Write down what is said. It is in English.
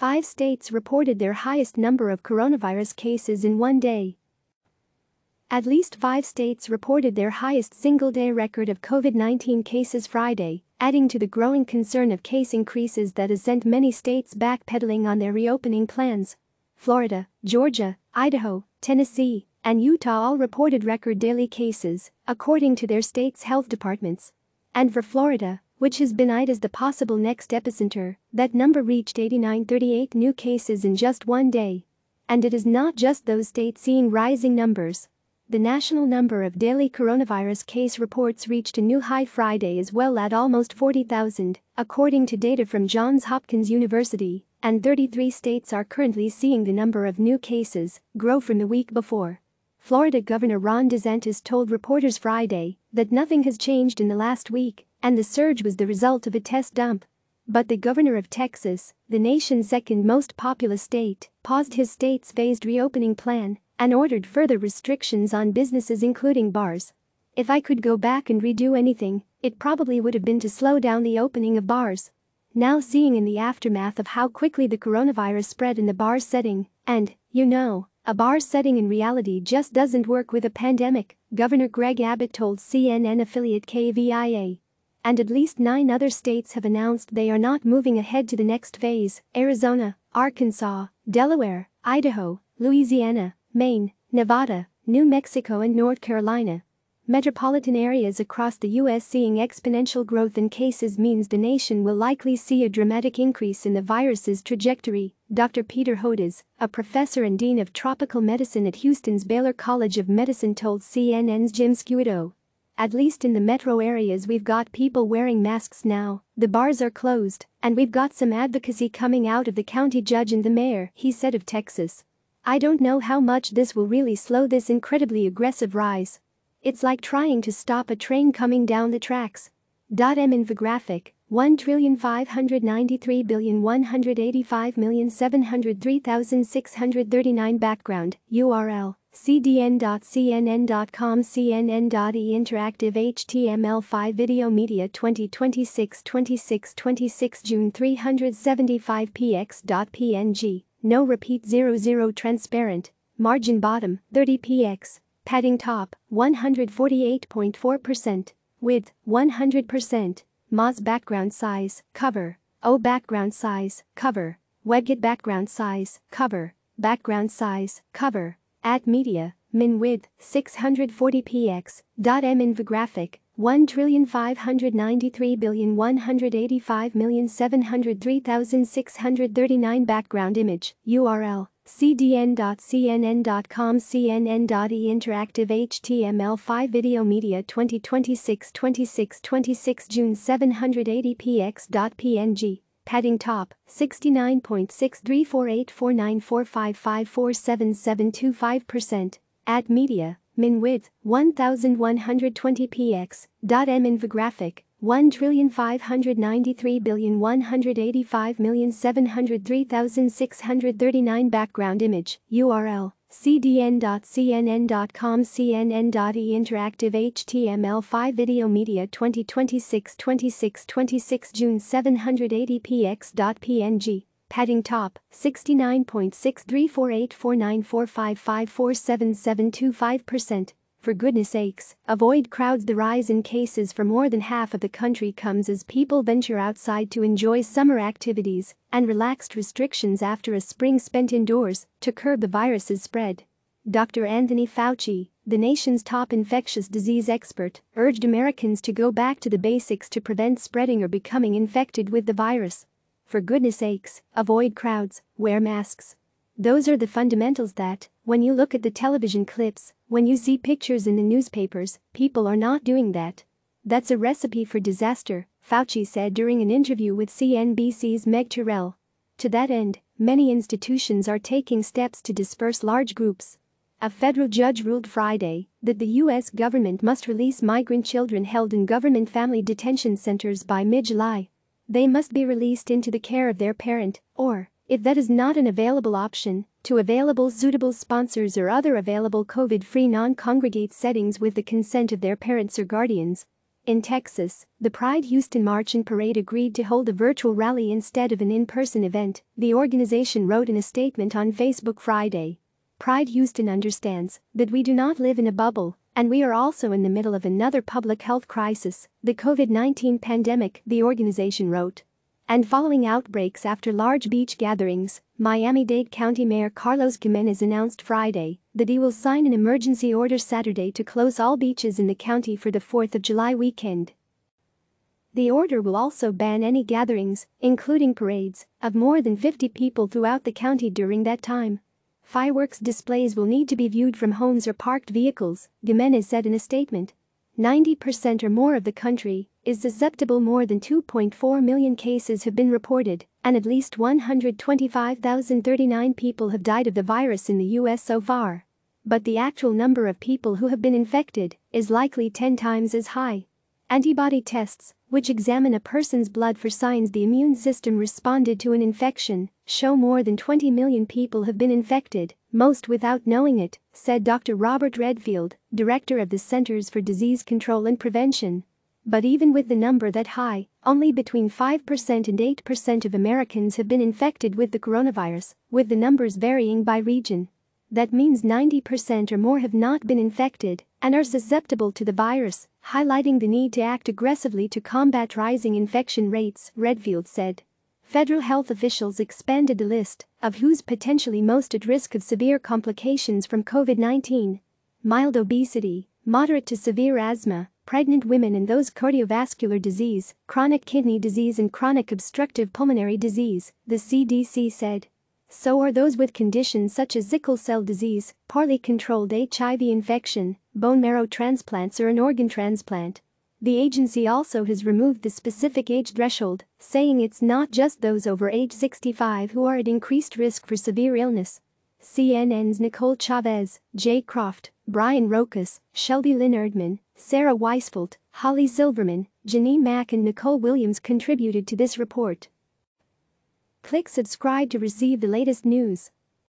Five states reported their highest number of coronavirus cases in one day. At least five states reported their highest single day record of COVID 19 cases Friday, adding to the growing concern of case increases that has sent many states backpedaling on their reopening plans. Florida, Georgia, Idaho, Tennessee, and Utah all reported record daily cases, according to their state's health departments. And for Florida, which has been eyed as the possible next epicenter, that number reached 8938 new cases in just one day. And it is not just those states seeing rising numbers. The national number of daily coronavirus case reports reached a new high Friday as well at almost 40,000, according to data from Johns Hopkins University, and 33 states are currently seeing the number of new cases grow from the week before. Florida Governor Ron DeSantis told reporters Friday that nothing has changed in the last week, and the surge was the result of a test dump. But the governor of Texas, the nation's second most populous state, paused his state's phased reopening plan and ordered further restrictions on businesses including bars. If I could go back and redo anything, it probably would have been to slow down the opening of bars. Now seeing in the aftermath of how quickly the coronavirus spread in the bar setting, and, you know, a bar setting in reality just doesn't work with a pandemic, Governor Greg Abbott told CNN affiliate KVIA. And at least nine other states have announced they are not moving ahead to the next phase Arizona, Arkansas, Delaware, Idaho, Louisiana, Maine, Nevada, New Mexico, and North Carolina. Metropolitan areas across the U.S. seeing exponential growth in cases means the nation will likely see a dramatic increase in the virus's trajectory, Dr. Peter Hodes, a professor and dean of tropical medicine at Houston's Baylor College of Medicine told CNN's Jim Sciutto. At least in the metro areas we've got people wearing masks now, the bars are closed, and we've got some advocacy coming out of the county judge and the mayor, he said of Texas. I don't know how much this will really slow this incredibly aggressive rise, it's like trying to stop a train coming down the tracks. M infographic 1,593,185,703,639 background URL cdn.cnn.com cnn.e interactive html5 video media 2026 26 26 june 375 px.png no repeat 00 transparent margin bottom 30 px Padding top, 148.4%. Width, 100%. Moz background size, cover. O background size, cover. Webkit background size, cover. Background size, cover. At media, min width, 640px. M inv 1,593,185,703,639 background image, URL, cdn.cnn.com cnn.e interactive html5 video media 2026 26 26 june 780px.png padding top 69.63484945547725% at media min width 1120px.m infographic one trillion five hundred ninety-three billion one hundred eighty-five million seven hundred three thousand six hundred thirty-nine. background image URL cdn.cnn.com cnn.e interactive html5 video media 2026 26 26 june 780px.png padding top 69.63484945547725% for goodness sakes, avoid crowds The rise in cases for more than half of the country comes as people venture outside to enjoy summer activities and relaxed restrictions after a spring spent indoors to curb the virus's spread. Dr. Anthony Fauci, the nation's top infectious disease expert, urged Americans to go back to the basics to prevent spreading or becoming infected with the virus. For goodness sakes, avoid crowds, wear masks, those are the fundamentals that, when you look at the television clips, when you see pictures in the newspapers, people are not doing that. That's a recipe for disaster, Fauci said during an interview with CNBC's Meg Terrell. To that end, many institutions are taking steps to disperse large groups. A federal judge ruled Friday that the U.S. government must release migrant children held in government family detention centers by mid July. They must be released into the care of their parent, or if that is not an available option, to available suitable sponsors or other available COVID-free non-congregate settings with the consent of their parents or guardians. In Texas, the Pride Houston March and Parade agreed to hold a virtual rally instead of an in-person event, the organization wrote in a statement on Facebook Friday. Pride Houston understands that we do not live in a bubble, and we are also in the middle of another public health crisis, the COVID-19 pandemic, the organization wrote and following outbreaks after large beach gatherings, Miami-Dade County Mayor Carlos Jimenez announced Friday that he will sign an emergency order Saturday to close all beaches in the county for the 4th of July weekend. The order will also ban any gatherings, including parades, of more than 50 people throughout the county during that time. Fireworks displays will need to be viewed from homes or parked vehicles, Jimenez said in a statement. 90% or more of the country is susceptible more than 2.4 million cases have been reported, and at least 125,039 people have died of the virus in the US so far. But the actual number of people who have been infected is likely 10 times as high. Antibody tests, which examine a person's blood for signs the immune system responded to an infection, show more than 20 million people have been infected, most without knowing it, said Dr. Robert Redfield, director of the Centers for Disease Control and Prevention. But even with the number that high, only between 5% and 8% of Americans have been infected with the coronavirus, with the numbers varying by region. That means 90% or more have not been infected and are susceptible to the virus, highlighting the need to act aggressively to combat rising infection rates, Redfield said. Federal health officials expanded the list of who's potentially most at risk of severe complications from COVID 19. Mild obesity, moderate to severe asthma, pregnant women and those cardiovascular disease, chronic kidney disease and chronic obstructive pulmonary disease, the CDC said. So are those with conditions such as sickle cell disease, partly controlled HIV infection, bone marrow transplants or an organ transplant. The agency also has removed the specific age threshold, saying it's not just those over age 65 who are at increased risk for severe illness. CNN's Nicole Chavez, Jay Croft, Brian Rokas, Shelby Lynn Erdman, Sarah Weisfeld, Holly Silverman, Janine Mack and Nicole Williams contributed to this report. Click subscribe to receive the latest news.